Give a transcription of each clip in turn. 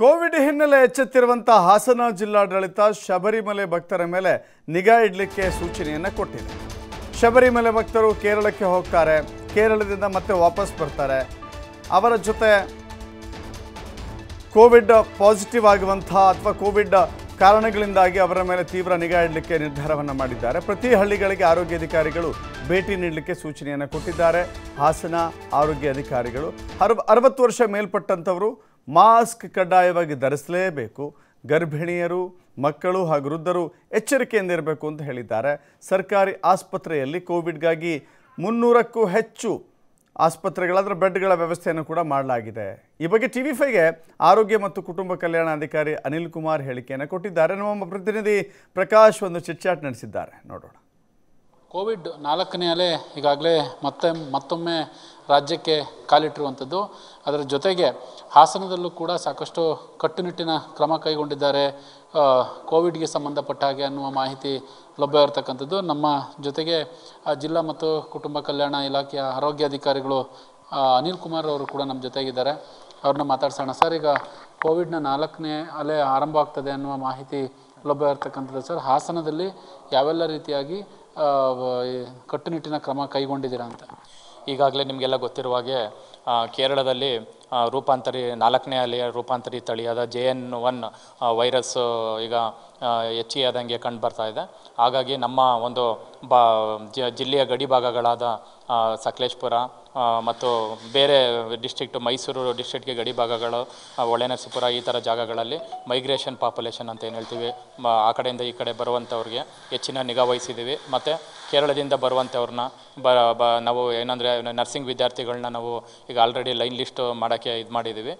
Covid ಹಿನ್ನೆಲೆ ಎಚ್ಚೆತ್ತಿರುವಂತಹ ಹಾಸನ ಜಿಲ್ಲಾಡಳಿತ ಶಬರಿಮಲೆ ಭಕ್ತರ ಮೇಲೆ ನಿಗಾ ಇಡಲಿಕ್ಕೆ ಸೂಚನೆಯನ್ನು ಕೊಟ್ಟಿದೆ ಶಬರಿಮಲೆ ಭಕ್ತರು ಕೇರಳಕ್ಕೆ ಹೋಗ್ತಾರೆ ಕೇರಳದಿಂದ ಮತ್ತೆ ವಾಪಸ್ ಬರ್ತಾರೆ ಅವರ ಜೊತೆ ಕೋವಿಡ್ ಪಾಸಿಟಿವ್ ಆಗುವಂಥ ಅಥವಾ ಕೋವಿಡ್ ಕಾರಣಗಳಿಂದಾಗಿ ಅವರ ಮೇಲೆ ತೀವ್ರ ನಿಗಾ ಇಡಲಿಕ್ಕೆ ನಿರ್ಧಾರವನ್ನು ಮಾಡಿದ್ದಾರೆ ಪ್ರತಿ ಹಳ್ಳಿಗಳಿಗೆ ಆರೋಗ್ಯಾಧಿಕಾರಿಗಳು ಭೇಟಿ ನೀಡಲಿಕ್ಕೆ ಸೂಚನೆಯನ್ನು ಕೊಟ್ಟಿದ್ದಾರೆ ಹಾಸನ ಆರೋಗ್ಯ ಅಧಿಕಾರಿಗಳು ಅರವತ್ತು ವರ್ಷ ಮೇಲ್ಪಟ್ಟಂಥವರು ಮಾಸ್ಕ್ ಕಡ್ಡಾಯವಾಗಿ ಧರಿಸಲೇಬೇಕು ಗರ್ಭಿಣಿಯರು ಮಕ್ಕಳು ಹಾಗೂ ವೃದ್ಧರು ಎಚ್ಚರಿಕೆಯಿಂದ ಇರಬೇಕು ಅಂತ ಹೇಳಿದ್ದಾರೆ ಸರ್ಕಾರಿ ಆಸ್ಪತ್ರೆಯಲ್ಲಿ ಕೋವಿಡ್ಗಾಗಿ ಮುನ್ನೂರಕ್ಕೂ ಹೆಚ್ಚು ಆಸ್ಪತ್ರೆಗಳಾದರೆ ಬೆಡ್ಗಳ ವ್ಯವಸ್ಥೆಯನ್ನು ಕೂಡ ಮಾಡಲಾಗಿದೆ ಈ ಬಗ್ಗೆ ಟಿ ವಿ ಫೈಗೆ ಆರೋಗ್ಯ ಮತ್ತು ಕುಟುಂಬ ಕಲ್ಯಾಣಾಧಿಕಾರಿ ಅನಿಲ್ ಕುಮಾರ್ ಹೇಳಿಕೆಯನ್ನು ಕೊಟ್ಟಿದ್ದಾರೆ ನಮ್ಮ ಪ್ರತಿನಿಧಿ ಪ್ರಕಾಶ್ ಒಂದು ಚಿಟ್ಚಾಟ್ ನಡೆಸಿದ್ದಾರೆ ನೋಡೋಣ ಕೋವಿಡ್ ನಾಲ್ಕನೇ ಅಲೆ ಈಗಾಗಲೇ ಮತ್ತೆ ಮತ್ತೊಮ್ಮೆ ರಾಜ್ಯಕ್ಕೆ ಕಾಲಿಟ್ಟಿರುವಂಥದ್ದು ಅದರ ಜೊತೆಗೆ ಹಾಸನದಲ್ಲೂ ಕೂಡ ಸಾಕಷ್ಟು ಕಟ್ಟುನಿಟ್ಟಿನ ಕ್ರಮ ಕೈಗೊಂಡಿದ್ದಾರೆ ಕೋವಿಡ್ಗೆ ಸಂಬಂಧಪಟ್ಟ ಹಾಗೆ ಅನ್ನುವ ಮಾಹಿತಿ ಲಭ್ಯವಿರತಕ್ಕಂಥದ್ದು ನಮ್ಮ ಜೊತೆಗೆ ಜಿಲ್ಲಾ ಮತ್ತು ಕುಟುಂಬ ಕಲ್ಯಾಣ ಇಲಾಖೆಯ ಆರೋಗ್ಯಾಧಿಕಾರಿಗಳು ಅನಿಲ್ ಕುಮಾರ್ ಅವರು ಕೂಡ ನಮ್ಮ ಜೊತೆಗಿದ್ದಾರೆ ಅವ್ರನ್ನ ಮಾತಾಡ್ಸೋಣ ಸರ್ ಈಗ ಕೋವಿಡ್ನ ನಾಲ್ಕನೇ ಅಲೆ ಆರಂಭ ಆಗ್ತದೆ ಅನ್ನುವ ಮಾಹಿತಿ ಲಭ್ಯ ಇರತಕ್ಕಂಥದ್ದು ಸರ್ ಹಾಸನದಲ್ಲಿ ಯಾವೆಲ್ಲ ರೀತಿಯಾಗಿ ಕಟ್ಟುನಿಟ್ಟಿನ ಕ್ರಮ ಕೈಗೊಂಡಿದ್ದೀರಾ ಅಂತ ಈಗಾಗಲೇ ನಿಮಗೆಲ್ಲ ಗೊತ್ತಿರುವ ಹಾಗೆ ಕೇರಳದಲ್ಲಿ ರೂಪಾಂತರಿ ನಾಲ್ಕನೇ ಅಲೆಯ ರೂಪಾಂತರಿ ತಳಿಯಾದ ಜೆ ಎನ್ ಒನ್ ವೈರಸ್ ಈಗ ಹೆಚ್ಚಿಗೆ ಆದಂಗೆ ಕಂಡು ಬರ್ತಾ ಇದೆ ಹಾಗಾಗಿ ನಮ್ಮ ಒಂದು ಬ ಜಿಲ್ಲೆಯ ಗಡಿ ಭಾಗಗಳಾದ ಸಕಲೇಶ್ಪುರ ಮತ್ತು ಬೇರೆ ಡಿಸ್ಟ್ರಿಕ್ಟು ಮೈಸೂರು ಡಿಸ್ಟ್ರಿಕ್ಟ್ಗೆ ಗಡಿ ಭಾಗಗಳು ಹೊಳೆನರಸೀಪುರ ಈ ಥರ ಜಾಗಗಳಲ್ಲಿ ಮೈಗ್ರೇಷನ್ ಪಾಪ್ಯುಲೇಷನ್ ಅಂತ ಏನು ಹೇಳ್ತೀವಿ ಮ ಆ ಕಡೆಯಿಂದ ಈ ಕಡೆ ಬರುವಂಥವ್ರಿಗೆ ಹೆಚ್ಚಿನ ನಿಗಾ ವಹಿಸಿದ್ದೀವಿ ಮತ್ತು ಕೇರಳದಿಂದ ಬರುವಂಥವ್ರನ್ನ ಬ ಬ ನಾವು ಏನಂದರೆ ನರ್ಸಿಂಗ್ ವಿದ್ಯಾರ್ಥಿಗಳನ್ನ ನಾವು ಈಗ ಆಲ್ರೆಡಿ ಲೈನ್ ಲಿಸ್ಟ್ ಮಾಡೋಕ್ಕೆ ಇದು ಮಾಡಿದ್ದೀವಿ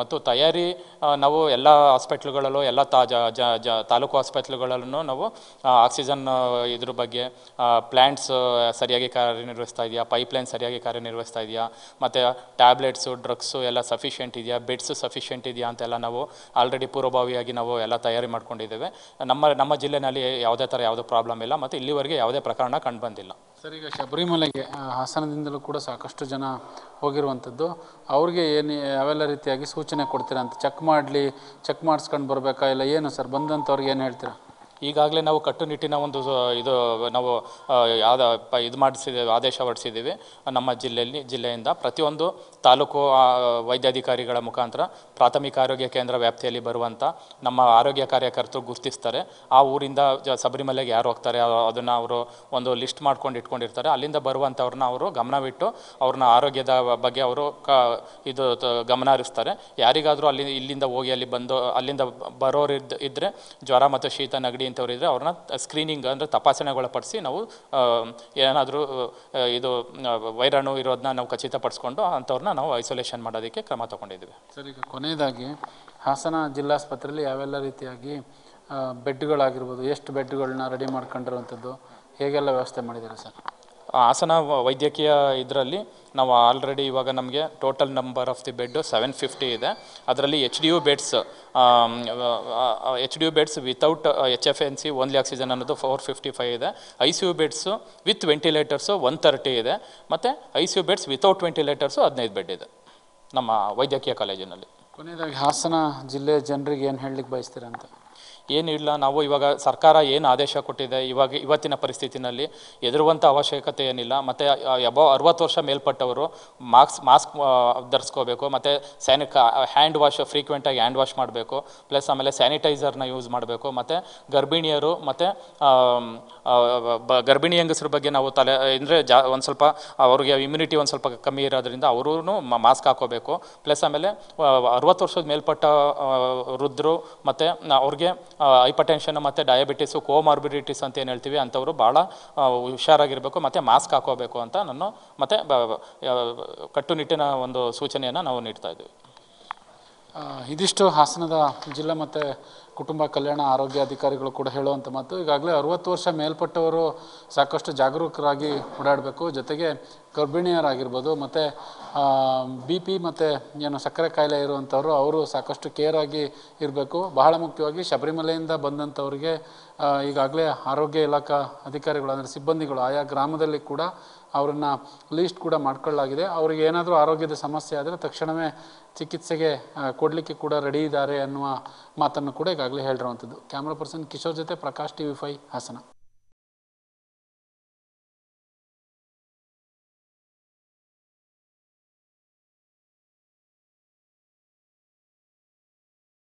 ಮತ್ತು ತಯಾರಿ ನಾವು ಎಲ್ಲ ಹಾಸ್ಪಿಟ್ಲ್ಗಳಲ್ಲೂ ಎಲ್ಲ ತಾ ಜ ಜ ತಾಲೂಕು ಆಸ್ಪತ್ರೆಗಳಲ್ಲೂ ನಾವು ಆಕ್ಸಿಜನ್ ಇದ್ರ ಬಗ್ಗೆ ಪ್ಲ್ಯಾಂಟ್ಸ್ ಸರಿಯಾಗಿ ಕಾರ್ಯನಿರ್ವಹಿಸ್ತಾ ಇದೆಯಾ ಪೈಪ್ಲೈನ್ ಸರಿಯಾಗಿ ಕಾರ್ಯನಿರ್ವಹಿಸ್ತಾ ಇದೆಯಾ ಮತ್ತು ಟ್ಯಾಬ್ಲೆಟ್ಸು ಡ್ರಗ್ಸು ಎಲ್ಲ ಸಫಿಷಿಯೆಂಟ್ ಇದೆಯಾ ಬೆಡ್ಸು ಸಫಿಷಿಯೆಂಟ್ ಇದೆಯಾ ಅಂತೆಲ್ಲ ನಾವು ಆಲ್ರೆಡಿ ಪೂರ್ವಭಾವಿಯಾಗಿ ನಾವು ಎಲ್ಲ ತಯಾರಿ ಮಾಡ್ಕೊಂಡಿದ್ದೇವೆ ನಮ್ಮ ನಮ್ಮ ಜಿಲ್ಲೆಯಲ್ಲಿ ಯಾವುದೇ ಥರ ಯಾವುದೇ ಪ್ರಾಬ್ಲಮ್ ಇಲ್ಲ ಮತ್ತು ಇಲ್ಲಿವರೆಗೆ ಯಾವುದೇ ಪ್ರಕರಣ ಕಂಡುಬಂದಿಲ್ಲ ಸರ್ ಈಗ ಶಬರಿಮಲೆಗೆ ಹಾಸನದಿಂದಲೂ ಕೂಡ ಸಾಕಷ್ಟು ಜನ ಹೋಗಿರುವಂಥದ್ದು ಅವ್ರಿಗೆ ಏನು ಯಾವೆಲ್ಲ ರೀತಿಯಾಗಿ ಸೂಚನೆ ಕೊಡ್ತೀರಾ ಅಂತ ಚೆಕ್ ಮಾಡಲಿ ಚೆಕ್ ಮಾಡಿಸ್ಕೊಂಡು ಬರಬೇಕಾ ಇಲ್ಲ ಏನು ಸರ್ ಬಂದಂಥವ್ರಿಗೆ ಏನು ಹೇಳ್ತೀರಾ ಈಗಾಗಲೇ ನಾವು ಕಟ್ಟುನಿಟ್ಟಿನ ಒಂದು ಇದು ನಾವು ಯಾವ ಇದು ಮಾಡಿಸಿದ್ದೇವೆ ಆದೇಶ ಹೊರಡಿಸಿದ್ದೀವಿ ನಮ್ಮ ಜಿಲ್ಲೆಯಲ್ಲಿ ಜಿಲ್ಲೆಯಿಂದ ಪ್ರತಿಯೊಂದು ತಾಲೂಕು ವೈದ್ಯಾಧಿಕಾರಿಗಳ ಮುಖಾಂತರ ಪ್ರಾಥಮಿಕ ಆರೋಗ್ಯ ಕೇಂದ್ರ ವ್ಯಾಪ್ತಿಯಲ್ಲಿ ಬರುವಂಥ ನಮ್ಮ ಆರೋಗ್ಯ ಕಾರ್ಯಕರ್ತರು ಗುರುತಿಸ್ತಾರೆ ಆ ಊರಿಂದ ಸಬರಿಮಲೆಗೆ ಯಾರು ಹೋಗ್ತಾರೆ ಅದನ್ನು ಅವರು ಒಂದು ಲಿಸ್ಟ್ ಮಾಡ್ಕೊಂಡು ಇಟ್ಕೊಂಡಿರ್ತಾರೆ ಅಲ್ಲಿಂದ ಬರುವಂಥವ್ರನ್ನ ಅವರು ಗಮನವಿಟ್ಟು ಅವ್ರನ್ನ ಆರೋಗ್ಯದ ಬಗ್ಗೆ ಅವರು ಕ ಇದು ಗಮನ ಹರಿಸ್ತಾರೆ ಯಾರಿಗಾದರೂ ಅಲ್ಲಿ ಇಲ್ಲಿಂದ ಹೋಗಿ ಅಲ್ಲಿ ಬಂದು ಅಲ್ಲಿಂದ ಬರೋರು ಇದ್ದರೆ ಜ್ವರ ಮತ್ತು ಶೀತ ನೆಗಡಿ ಇಂಥವ್ರು ಇದ್ದರೆ ಅವ್ರನ್ನ ಸ್ಕ್ರೀನಿಂಗ್ ಅಂದರೆ ತಪಾಸಣೆಗೊಳಪಡಿಸಿ ನಾವು ಏನಾದರೂ ಇದು ವೈರಾಣು ಇರೋದನ್ನ ನಾವು ಖಚಿತಪಡಿಸ್ಕೊಂಡು ಅಂಥವ್ರನ್ನ ನಾವು ಐಸೋಲೇಷನ್ ಮಾಡೋದಕ್ಕೆ ಕ್ರಮ ತಗೊಂಡಿದ್ದೀವಿ ಸರ್ ಈಗ ಕೊನೆಯದಾಗಿ ಹಾಸನ ಜಿಲ್ಲಾಸ್ಪತ್ರೆಯಲ್ಲಿ ಯಾವೆಲ್ಲ ರೀತಿಯಾಗಿ ಬೆಡ್ಗಳಾಗಿರ್ಬೋದು ಎಷ್ಟು ಬೆಡ್ಗಳನ್ನ ರೆಡಿ ಮಾಡ್ಕೊಂಡಿರುವಂಥದ್ದು ಹೇಗೆಲ್ಲ ವ್ಯವಸ್ಥೆ ಮಾಡಿದ್ದಾರೆ ಸರ್ ಹಾಸನ ವೈದ್ಯಕೀಯ ಇದರಲ್ಲಿ ನಾವು ಆಲ್ರೆಡಿ ಇವಾಗ ನಮಗೆ total number of the bed seven fifty ಇದೆ ಅದರಲ್ಲಿ H D U beds H D U beds without H F N C only oxygen ಅನ್ನೋದು ಫೋರ್ ಫಿಫ್ಟಿ ಫೈವ್ ಇದೆ I C U beds with ventilators one thirty ಇದೆ ಮತ್ತು I C U beds without ventilators ಹದಿನೈದು bed ಇದೆ ನಮ್ಮ ವೈದ್ಯಕೀಯ ಕಾಲೇಜಿನಲ್ಲಿ ಕೊನೆಯದಾಗಿ ಹಾಸನ ಜಿಲ್ಲೆಯ ಜನರಿಗೆ ಏನು ಹೇಳಲಿಕ್ಕೆ ಬಯಸ್ತೀರಂತ ಏನಿಲ್ಲ ನಾವು ಇವಾಗ ಸರ್ಕಾರ ಏನು ಆದೇಶ ಕೊಟ್ಟಿದೆ ಇವಾಗ ಇವತ್ತಿನ ಪರಿಸ್ಥಿತಿನಲ್ಲಿ ಎದುರುವಂಥ ಅವಶ್ಯಕತೆ ಏನಿಲ್ಲ ಮತ್ತು ಎಬೋ ಅರುವತ್ತು ವರ್ಷ ಮೇಲ್ಪಟ್ಟವರು ಮಾಸ್ಕ್ ಮಾಸ್ಕ್ ಧರಿಸ್ಕೋಬೇಕು ಮತ್ತು ಸ್ಯಾನಿ ಹ್ಯಾಂಡ್ ವಾಶ್ ಫ್ರೀಕ್ವೆಂಟಾಗಿ ಹ್ಯಾಂಡ್ ವಾಶ್ ಮಾಡಬೇಕು ಪ್ಲಸ್ ಆಮೇಲೆ ಸ್ಯಾನಿಟೈಸರ್ನ ಯೂಸ್ ಮಾಡಬೇಕು ಮತ್ತು ಗರ್ಭಿಣಿಯರು ಮತ್ತು ಗರ್ಭಿಣಿ ಹೆಂಗಸ್ರ ಬಗ್ಗೆ ನಾವು ತಲೆ ಅಂದರೆ ಜಾ ಒಂದು ಸ್ವಲ್ಪ ಅವ್ರಿಗೆ ಇಮ್ಯುನಿಟಿ ಒಂದು ಸ್ವಲ್ಪ ಕಮ್ಮಿ ಇರೋದ್ರಿಂದ ಅವರೂ ಮಾಸ್ಕ್ ಹಾಕೋಬೇಕು ಪ್ಲಸ್ ಆಮೇಲೆ ಅರವತ್ತು ವರ್ಷದ ಮೇಲ್ಪಟ್ಟ ವೃದ್ಧರು ಮತ್ತು ಅವ್ರಿಗೆ ಟೆನ್ಷನ್ ಮತ್ತು ಡಯಾಬಿಟಿಸು ಕೋಮಾರ್ಬಿಡಿಟಿಸ್ ಅಂತ ಏನು ಹೇಳ್ತೀವಿ ಅಂಥವರು ಭಾಳ ಹುಷಾರಾಗಿರಬೇಕು ಮತ್ತು ಮಾಸ್ಕ್ ಹಾಕೋಬೇಕು ಅಂತ ನಾನು ಮತ್ತು ಕಟ್ಟುನಿಟ್ಟಿನ ಒಂದು ಸೂಚನೆಯನ್ನು ನಾವು ನೀಡ್ತಾ ಇದ್ದೀವಿ ಇದಿಷ್ಟು ಹಾಸನದ ಜಿಲ್ಲಾ ಮತ್ತು ಕುಟುಂಬ ಕಲ್ಯಾಣ ಆರೋಗ್ಯ ಅಧಿಕಾರಿಗಳು ಕೂಡ ಹೇಳುವಂಥ ಮಾತು ಈಗಾಗಲೇ ಅರುವತ್ತು ವರ್ಷ ಮೇಲ್ಪಟ್ಟವರು ಸಾಕಷ್ಟು ಜಾಗರೂಕರಾಗಿ ಓಡಾಡಬೇಕು ಜೊತೆಗೆ ಗರ್ಭಿಣಿಯರಾಗಿರ್ಬೋದು ಮತ್ತು ಬಿ ಪಿ ಮತ್ತು ಏನು ಸಕ್ಕರೆ ಕಾಯಿಲೆ ಇರುವಂಥವರು ಅವರು ಸಾಕಷ್ಟು ಕೇರಾಗಿ ಇರಬೇಕು ಬಹಳ ಮುಖ್ಯವಾಗಿ ಶಬರಿಮಲೆಯಿಂದ ಬಂದಂಥವ್ರಿಗೆ ಈಗಾಗಲೇ ಆರೋಗ್ಯ ಇಲಾಖಾ ಅಧಿಕಾರಿಗಳು ಅಂದರೆ ಸಿಬ್ಬಂದಿಗಳು ಆಯಾ ಗ್ರಾಮದಲ್ಲಿ ಕೂಡ ಅವರನ್ನು ಲೀಸ್ಟ್ ಕೂಡ ಮಾಡ್ಕೊಳ್ಳಾಗಿದೆ ಅವ್ರಿಗೆ ಏನಾದರೂ ಆರೋಗ್ಯದ ಸಮಸ್ಯೆ ಆದರೆ ತಕ್ಷಣವೇ ಚಿಕಿತ್ಸೆಗೆ ಕೊಡಲಿಕ್ಕೆ ಕೂಡ ರೆಡಿ ಇದ್ದಾರೆ ಅನ್ನುವ ಮಾತನ್ನು ಕೂಡ ಈಗಾಗಲೇ ಹೇಳಿರುವಂಥದ್ದು ಕ್ಯಾಮ್ರಾ ಪರ್ಸನ್ ಕಿಶೋರ್ ಜೊತೆ Prakash T V five Hassan